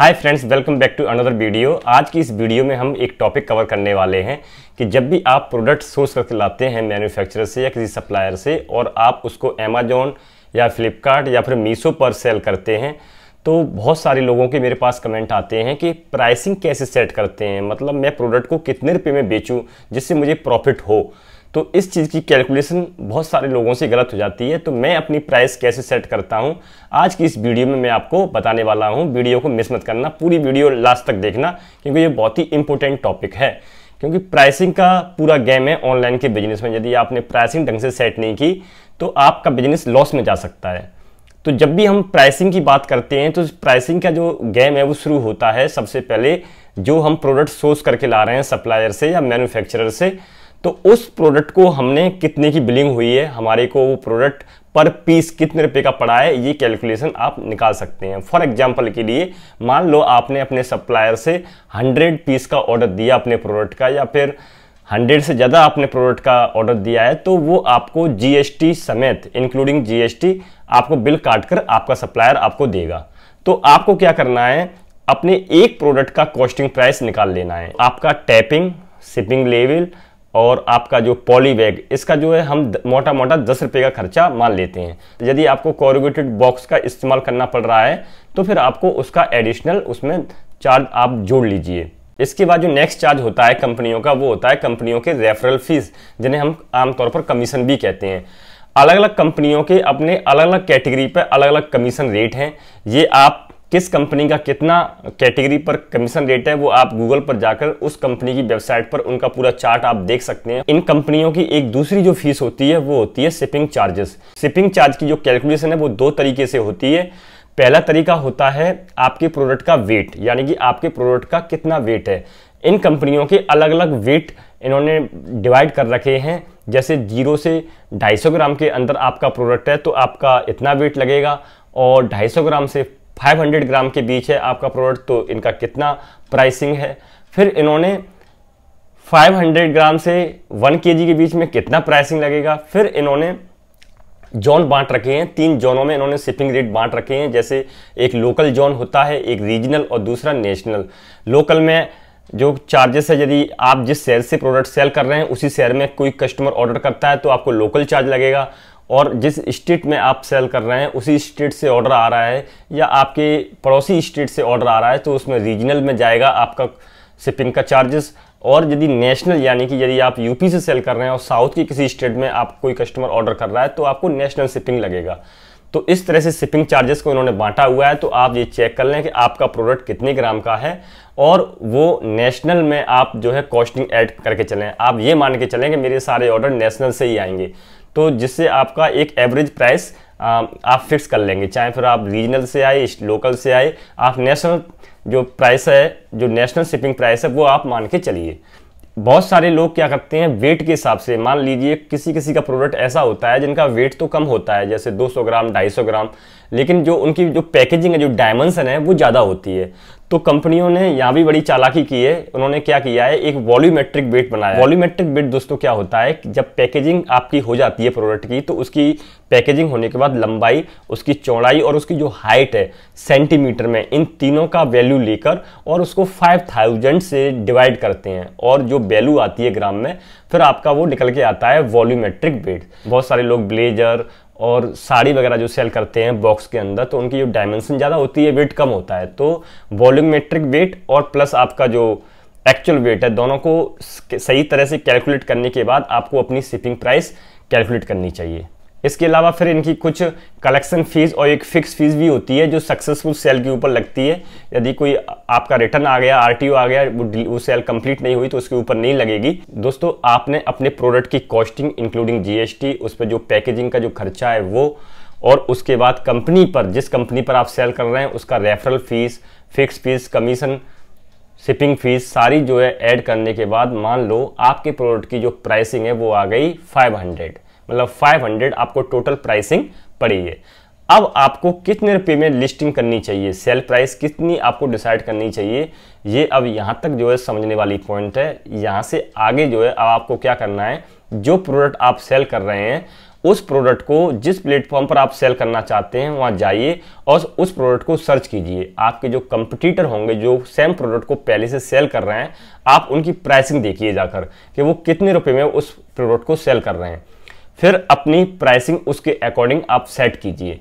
hi friends welcome back to another video आज की इस वीडियो में हम एक टॉपिक कवर करने वाले हैं कि जब भी आप प्रोडक्ट सोर्स करके लाते हैं मैन्युफैक्चरर से या किसी सप्लायर से और आप उसको अमेजोन या फ्लिपकार्ट या फिर मीशो पर सेल करते हैं तो बहुत सारे लोगों के मेरे पास कमेंट आते हैं कि प्राइसिंग कैसे सेट करते हैं मतलब मैं प्रोडक्ट को कितने रुपये में बेचूँ जिससे मुझे प्रॉफिट हो तो इस चीज़ की कैलकुलेशन बहुत सारे लोगों से गलत हो जाती है तो मैं अपनी प्राइस कैसे सेट करता हूँ आज की इस वीडियो में मैं आपको बताने वाला हूँ वीडियो को मिस मत करना पूरी वीडियो लास्ट तक देखना क्योंकि ये बहुत ही इंपॉर्टेंट टॉपिक है क्योंकि प्राइसिंग का पूरा गेम है ऑनलाइन के बिजनेस में यदि आपने प्राइसिंग ढंग से सेट नहीं की तो आपका बिजनेस लॉस में जा सकता है तो जब भी हम प्राइसिंग की बात करते हैं तो प्राइसिंग का जो गेम है वो शुरू होता है सबसे पहले जो हम प्रोडक्ट सोर्स करके ला रहे हैं सप्लायर से या मैन्युफैक्चरर से तो उस प्रोडक्ट को हमने कितने की बिलिंग हुई है हमारे को वो प्रोडक्ट पर पीस कितने रुपए का पड़ा है ये कैलकुलेशन आप निकाल सकते हैं फॉर एग्जांपल के लिए मान लो आपने अपने सप्लायर से 100 पीस का ऑर्डर दिया अपने प्रोडक्ट का या फिर 100 से ज़्यादा आपने प्रोडक्ट का ऑर्डर दिया है तो वो आपको जी समेत इंक्लूडिंग जी आपको बिल काट कर आपका सप्लायर आपको देगा तो आपको क्या करना है अपने एक प्रोडक्ट का कॉस्टिंग प्राइस निकाल लेना है आपका टैपिंग शिपिंग लेवल और आपका जो पॉली बैग इसका जो है हम मोटा मोटा दस रुपये का खर्चा मान लेते हैं यदि आपको कॉरिगेटेड बॉक्स का इस्तेमाल करना पड़ रहा है तो फिर आपको उसका एडिशनल उसमें चार्ज आप जोड़ लीजिए इसके बाद जो नेक्स्ट चार्ज होता है कंपनियों का वो होता है कंपनियों के रेफरल फीस जिन्हें हम आमतौर पर कमीशन भी कहते हैं अलग अलग कंपनियों के अपने अलग अलग कैटेगरी पर अलग अलग कमीशन रेट हैं ये आप किस कंपनी का कितना कैटेगरी पर कमीशन रेट है वो आप गूगल पर जाकर उस कंपनी की वेबसाइट पर उनका पूरा चार्ट आप देख सकते हैं इन कंपनियों की एक दूसरी जो फीस होती है वो होती है शिपिंग चार्जेस शिपिंग चार्ज की जो कैलकुलेशन है वो दो तरीके से होती है पहला तरीका होता है आपके प्रोडक्ट का वेट यानी कि आपके प्रोडक्ट का कितना वेट है इन कंपनियों के अलग अलग वेट इन्होंने डिवाइड कर रखे हैं जैसे जीरो से 250 ग्राम के अंदर आपका प्रोडक्ट है तो आपका इतना वेट लगेगा और 250 ग्राम से 500 ग्राम के बीच है आपका प्रोडक्ट तो इनका कितना प्राइसिंग है फिर इन्होंने 500 ग्राम से 1 केजी के बीच में कितना प्राइसिंग लगेगा फिर इन्होंने जोन बांट रखे हैं तीन जोनों में इन्होंने शिपिंग रेट बांट रखे हैं जैसे एक लोकल जोन होता है एक रीजनल और दूसरा नेशनल लोकल में जो चार्जेस है यदि आप जिस शहर से प्रोडक्ट सेल कर रहे हैं उसी शहर में कोई कस्टमर ऑर्डर करता है तो आपको लोकल चार्ज लगेगा और जिस स्टेट में आप सेल कर रहे हैं उसी स्टेट से ऑर्डर आ रहा है या आपके पड़ोसी स्टेट से ऑर्डर आ रहा है तो उसमें रीजनल में जाएगा आपका शिपिंग का चार्जेस और यदि नेशनल यानी कि यदि आप यूपी से सेल कर रहे हैं और साउथ की किसी स्टेट में आप कोई कस्टमर ऑर्डर कर रहा है तो आपको नेशनल शिपिंग लगेगा तो इस तरह से शिपिंग चार्जेस को इन्होंने बांटा हुआ है तो आप ये चेक कर लें कि आपका प्रोडक्ट कितने ग्राम का है और वो नेशनल में आप जो है कॉस्टिंग ऐड करके चलें आप ये मान के चलें कि मेरे सारे ऑर्डर नेशनल से ही आएंगे तो जिससे आपका एक एवरेज प्राइस आप फिक्स कर लेंगे चाहे फिर आप रीजनल से आए लोकल से आए आप नेशनल जो प्राइस है जो नेशनल शिपिंग प्राइस है वो आप मान के चलिए बहुत सारे लोग क्या करते हैं वेट के हिसाब से मान लीजिए किसी किसी का प्रोडक्ट ऐसा होता है जिनका वेट तो कम होता है जैसे 200 ग्राम 250 ग्राम लेकिन जो उनकी जो पैकेजिंग है जो डायमेंसन है वो ज़्यादा होती है तो कंपनियों ने यहाँ भी बड़ी चालाकी की है उन्होंने क्या किया है एक वॉल्यूमेट्रिक बेट बनाया वॉल्यूमेट्रिक बेट दोस्तों क्या होता है जब पैकेजिंग आपकी हो जाती है प्रोडक्ट की तो उसकी पैकेजिंग होने के बाद लंबाई उसकी चौड़ाई और उसकी जो हाइट है सेंटीमीटर में इन तीनों का वैल्यू लेकर और उसको थाउजेंड से डिवाइड करते हैं और जो वैल्यू आती है ग्राम में फिर आपका वो निकल के आता है वॉल्यूमेट्रिक बेट बहुत सारे लोग ब्लेजर और साड़ी वगैरह जो सेल करते हैं बॉक्स के अंदर तो उनकी जो डायमेंशन ज़्यादा होती है वेट कम होता है तो वॉल्यूमेट्रिक वेट और प्लस आपका जो एक्चुअल वेट है दोनों को सही तरह से कैलकुलेट करने के बाद आपको अपनी शिपिंग प्राइस कैलकुलेट करनी चाहिए इसके अलावा फिर इनकी कुछ कलेक्शन फीस और एक फिक्स फीस भी होती है जो सक्सेसफुल सेल के ऊपर लगती है यदि कोई आपका रिटर्न आ गया आरटीओ आ गया वो, वो सेल कंप्लीट नहीं हुई तो उसके ऊपर नहीं लगेगी दोस्तों आपने अपने प्रोडक्ट की कॉस्टिंग इंक्लूडिंग जीएसटी उस पर जो पैकेजिंग का जो खर्चा है वो और उसके बाद कंपनी पर जिस कंपनी पर आप सेल कर रहे हैं उसका referral fees fix fees commission shipping fees सारी जो है ऐड करने के बाद मान लो आपके प्रोडक्ट की जो प्राइसिंग है वो आ गई फाइव मतलब 500 आपको टोटल प्राइसिंग पड़ी है अब आपको कितने रुपये में लिस्टिंग करनी चाहिए सेल प्राइस कितनी आपको डिसाइड करनी चाहिए ये अब यहाँ तक जो है समझने वाली पॉइंट है यहाँ से आगे जो है अब आपको क्या करना है जो प्रोडक्ट आप सेल कर रहे हैं उस प्रोडक्ट को जिस प्लेटफॉर्म पर आप सेल करना चाहते हैं वहाँ जाइए और उस प्रोडक्ट को सर्च कीजिए आपके जो कंपटीटर होंगे जो सेम प्रोडक्ट को पहले से सेल कर रहे हैं आप उनकी प्राइसिंग देखिए जाकर कि वो कितने रुपए में उस प्रोडक्ट को सेल कर रहे हैं फिर अपनी प्राइसिंग उसके अकॉर्डिंग आप सेट कीजिए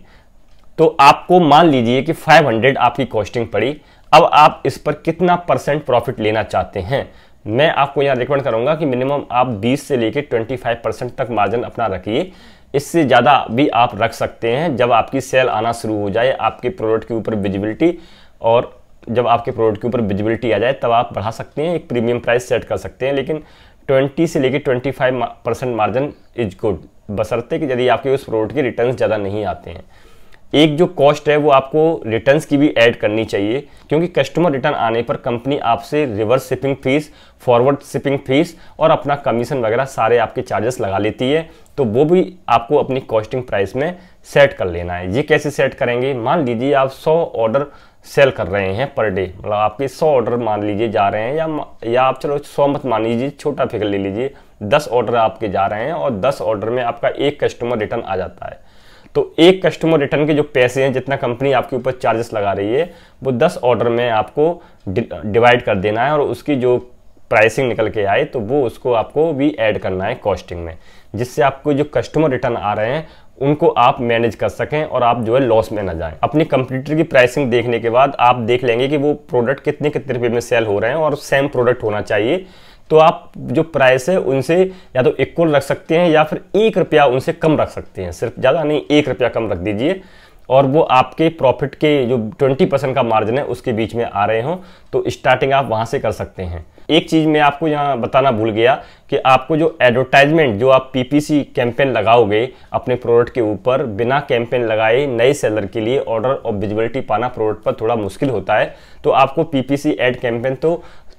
तो आपको मान लीजिए कि 500 आपकी कॉस्टिंग पड़ी अब आप इस पर कितना परसेंट प्रॉफिट लेना चाहते हैं मैं आपको यहाँ रिकमेंड करूँगा कि मिनिमम आप 20 से लेकर 25 परसेंट तक मार्जिन अपना रखिए इससे ज़्यादा भी आप रख सकते हैं जब आपकी सेल आना शुरू हो जाए आपके प्रोडक्ट के ऊपर विजिबिलिटी और जब आपके प्रोडक्ट के ऊपर विजिबिलिटी आ जाए तब आप बढ़ा सकते हैं एक प्रीमियम प्राइस सेट कर सकते हैं लेकिन ट्वेंटी से लेकर twenty five percent margin is good बसरते कि यदि आपके उस प्रोडक्ट के रिटर्न ज़्यादा नहीं आते हैं एक जो कॉस्ट है वो आपको रिटर्न्स की भी ऐड करनी चाहिए क्योंकि कस्टमर रिटर्न आने पर कंपनी आपसे reverse shipping fees forward shipping fees और अपना कमीशन वगैरह सारे आपके चार्जेस लगा लेती है तो वो भी आपको अपनी कॉस्टिंग प्राइस में सेट कर लेना है ये कैसे सेट करेंगे मान लीजिए आप 100 ऑर्डर सेल कर रहे हैं पर डे मतलब आपके 100 ऑर्डर मान लीजिए जा रहे हैं या या आप चलो 100 मत मान लीजिए छोटा फिगर ले लीजिए 10 ऑर्डर आपके जा रहे हैं और 10 ऑर्डर में आपका एक कस्टमर रिटर्न आ जाता है तो एक कस्टमर रिटर्न के जो पैसे हैं जितना कंपनी आपके ऊपर चार्जेस लगा रही है वो दस ऑर्डर में आपको डिवाइड कर देना है और उसकी जो प्राइसिंग निकल के आए तो वो उसको आपको भी ऐड करना है कॉस्टिंग में जिससे आपको जो कस्टमर रिटर्न आ रहे हैं उनको आप मैनेज कर सकें और आप जो है लॉस में ना जाएं अपनी कंप्यूटर की प्राइसिंग देखने के बाद आप देख लेंगे कि वो प्रोडक्ट कितने कितने रुपये में सेल हो रहे हैं और सेम प्रोडक्ट होना चाहिए तो आप जो प्राइस है उनसे या तो इक्वल रख सकते हैं या फिर एक रुपया उनसे कम रख सकते हैं सिर्फ ज़्यादा नहीं एक रुपया कम रख दीजिए और वो आपके प्रॉफिट के जो 20 परसेंट का मार्जिन है उसके बीच में आ रहे हों तो स्टार्टिंग आप वहाँ से कर सकते हैं एक चीज़ मैं आपको यहाँ बताना भूल गया कि आपको जो एडवर्टाइजमेंट जो आप पीपीसी कैंपेन लगाओगे अपने प्रोडक्ट के ऊपर बिना कैंपेन लगाए नए सेलर के लिए ऑर्डर और विजिबिलिटी पाना प्रोडक्ट पर थोड़ा मुश्किल होता है तो आपको पीपीसी एड कैंपेन तो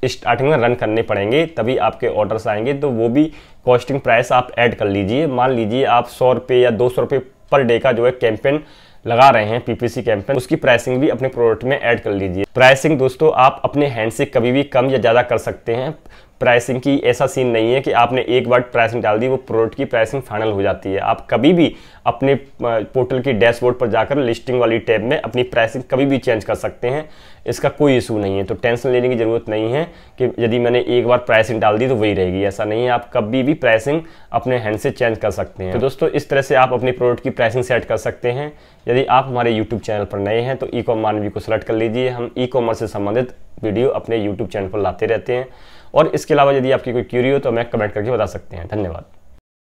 स्टार्टिंग में रन करने पड़ेंगे तभी आपके ऑर्डर्स आएंगे तो वो भी कॉस्टिंग प्राइस आप ऐड कर लीजिए मान लीजिए आप सौ रुपये या दो सौ रुपये पर डे का जो है कैंपेन लगा रहे हैं पीपीसी कैंपेन तो उसकी प्राइसिंग भी अपने प्रोडक्ट में ऐड कर लीजिए प्राइसिंग दोस्तों आप अपने हैंड से कभी भी कम या ज़्यादा कर सकते हैं प्राइसिंग की ऐसा सीन नहीं है कि आपने एक बार प्राइसिंग डाल दी वो प्रोडक्ट की प्राइसिंग फाइनल हो जाती है आप कभी भी अपने पोर्टल की डैशबोर्ड पर जाकर लिस्टिंग वाली टैब में अपनी प्राइसिंग कभी भी चेंज कर सकते हैं इसका कोई इशू नहीं है तो टेंशन लेने की ज़रूरत नहीं है कि यदि मैंने एक बार प्राइसिंग डाल दी तो वही रहेगी ऐसा नहीं है आप कभी भी प्राइसिंग अपने हैंड से चेंज कर सकते हैं तो दोस्तों इस तरह से आप अपने प्रोडक्ट की प्राइसिंग सेट कर सकते हैं यदि आप हमारे YouTube चैनल पर नए हैं तो ई कॉम मानवी को सेलेक्ट कर लीजिए हम ई कॉमर्स से संबंधित वीडियो अपने YouTube चैनल पर लाते रहते हैं और इसके अलावा यदि आपकी कोई क्यूरी हो तो हमें कमेंट करके बता सकते हैं धन्यवाद